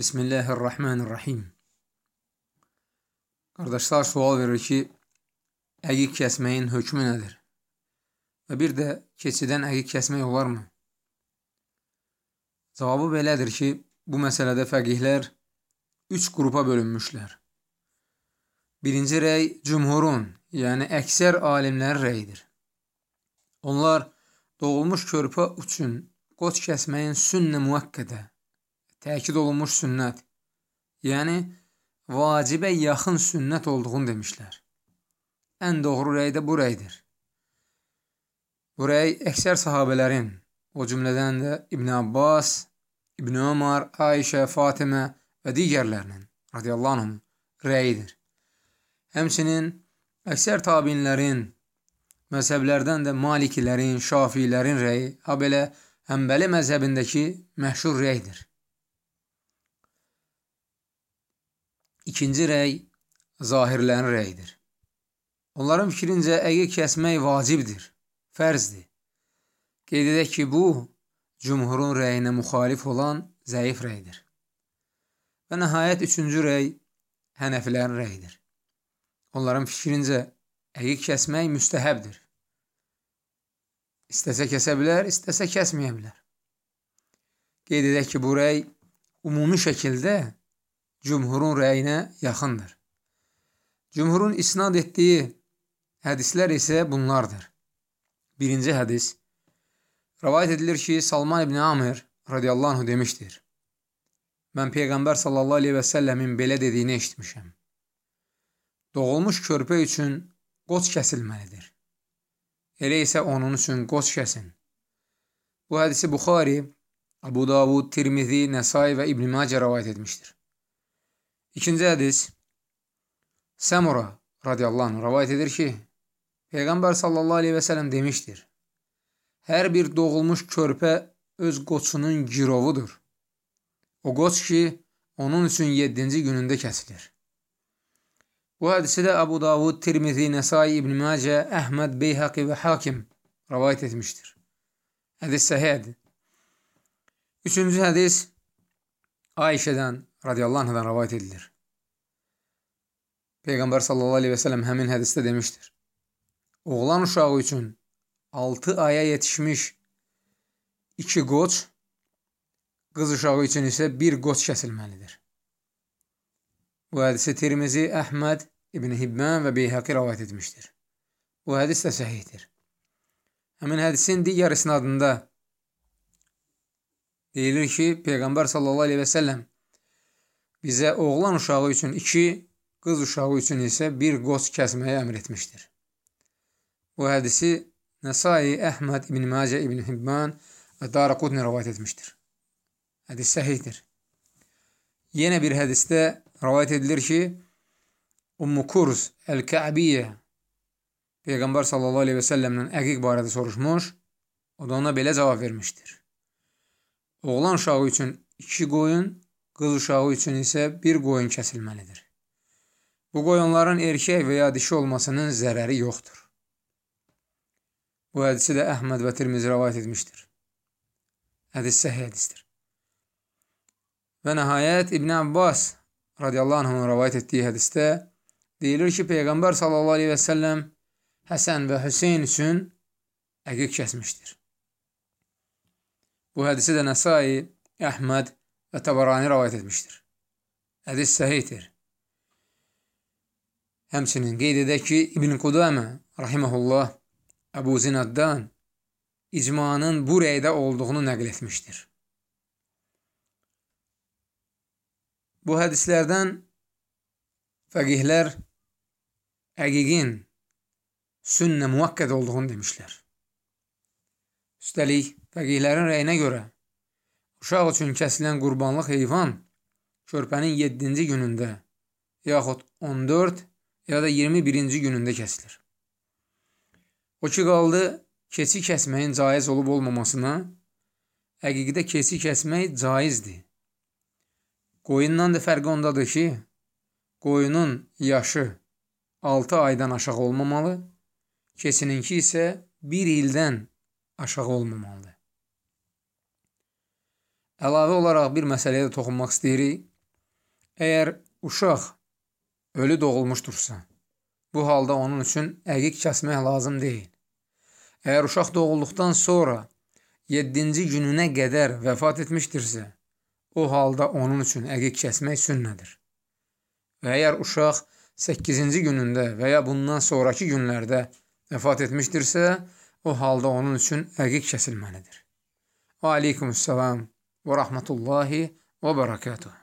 Bismillahirrahmanirrahim. Qardaşlar sual verir ki, əqiq kəsməyin hökmü nədir? Və bir də keçidən əqiq kəsmək olarmı? Cavabı belədir ki, bu məsələdə fəqihlər üç qrupa bölünmüşlər. Birinci rəy cümhurun, yəni əksər alimlərin rəyidir. Onlar doğulmuş körpə üçün qoç kəsməyin sünnə müəkkədə təkid olunmuş sünnət, yəni vacibə yaxın sünnət olduğunu demişlər. Ən doğru rəy də bu rəydir. Bu rəy əksər sahabələrin, o cümlədən də İbn Abbas, İbn Ömər, Ayşə, Fatimə və digərlərinin radiyallahu anhum rəyidir. Həmçinin əksər tabinlərin, məzhəblərdən də Malikilərin, Şafiilərin rəyi, ha belə Həmbəli məzhəbindəki məşhur rəydir. İkinci rəy zahirlərin rəyidir. Onların fikrincə əqi kəsmək vacibdir, fərzdir. Qeyd edək ki, bu, cümhurun rəyinə müxalif olan zəif rəydir. Və nəhayət üçüncü rəy hənəfilərin rəyidir. Onların fikrincə əqi kəsmək müstəhəbdir. İstəsə kəsə bilər, istəsə kəsməyə bilər. Qeyd edək ki, bu rəy ümumi şəkildə cümhurun rəyinə yaxındır. Cümhurun isnad etdiyi hədislər isə bunlardır. Birinci hədis Rəvayət edilir ki, Salman ibn Amir radiyallahu anh demişdir. Mən Peyğəmbər sallallahu aleyhi və səlləmin belə dediyini eşitmişəm. Doğulmuş körpə üçün qoç kəsilməlidir. Elə isə onun üçün qoç kəsin. Bu hədisi Buxari, Abu Davud, Tirmizi, Nəsai və İbn Macə rəvayət etmişdir. İkinci hədis Səmura radiyallahu anh rəvayət edir ki, Peyğəmbər sallallahu aleyhi və sələm demişdir, hər bir doğulmuş körpə öz qoçunun girovudur. O qoç ki, onun üçün 7-ci günündə kəsilir. Bu hədisi də Abu Davud, Tirmizi, Nəsai, İbn Məcə, Əhməd, Beyhaqi və Hakim rəvayət etmişdir. Hədis səhiyədir. Üçüncü hədis Ayşədən radiyallahu anhadan rəvayət edilir. Peyğəmbər sallallahu əleyhi və səlləm həmin hədisdə demişdir. Oğlan uşağı üçün 6 aya yetişmiş 2 qoç, qız uşağı üçün isə 1 qoç kəsilməlidir. Bu hədisi Tirmizi, Əhməd, İbn Hibban və Beyhaqi rəvayət etmişdir. Bu hədis də səhihdir. Həmin hədisin digər isnadında deyilir ki, Peyğəmbər sallallahu əleyhi və səlləm bizə oğlan uşağı üçün 2, qız uşağı üçün isə 1 qoz kəsməyi əmr etmişdir. Bu hədisi Nəsai, Əhməd ibn Macə, ibn Hibban və Daraqutni rivayet etmişdir. Hədis səhihdir. Yenə bir hədisdə rivayet edilir ki, Ummu Kurs Əl-Kəbiyyə Peyğəmbər sallallahu əleyhi və səlləmdən əqiq barədə soruşmuş, o da ona belə cavab vermişdir. Oğlan uşağı üçün 2 qoyun, qız uşağı üçün isə 1 qoyun kəsilməlidir. Bu qoyunların erkək və ya dişi olmasının zərəri yoxdur. Bu hədisi də Əhməd və Tirmiz rəvayət etmişdir. Hədis səhih hədisdir. Və nəhayət İbn Abbas radiyallahu anhın rəvayət etdiyi hədisdə deyilir ki, Peyğəmbər sallallahu aleyhi və səlləm Həsən və Hüseyn üçün əqiq kəsmişdir. Bu hədisi də Nəsai, Əhməd və Təbarani rəvayət etmişdir. Hədis səhiyyidir. Həmçinin qeyd edək ki, İbn Qudamə, rahiməhullah, Əbu Zinaddan icmanın bu rəydə olduğunu nəql etmişdir. Bu hədislərdən fəqihlər əqiqin sünnə müvəqqəd olduğunu demişlər. Üstəlik, Fəqihlərin rəyinə görə, uşaq üçün kəsilən qurbanlıq heyvan körpənin 7-ci günündə, yaxud 14 ya da 21-ci günündə kəsilir. O ki, qaldı keçi kəsməyin caiz olub olmamasına, həqiqdə keçi kəsmək caizdir. Qoyundan da fərqi ondadır ki, qoyunun yaşı 6 aydan aşağı olmamalı, keçininki isə 1 ildən aşağı olmamalıdır. Əlavə olaraq bir məsələyə də toxunmaq istəyirik. Əgər uşaq ölü doğulmuşdursa, bu halda onun üçün əqiq kəsmək lazım deyil. Əgər uşaq doğulduqdan sonra 7-ci gününə qədər vəfat etmişdirsə, o halda onun üçün əqiq kəsmək sünnədir. Və əgər uşaq 8-ci günündə və ya bundan sonrakı günlərdə vəfat etmişdirsə, o halda onun üçün əqiq kəsilməlidir. Və aleykumussalam. ورحمة الله وبركاته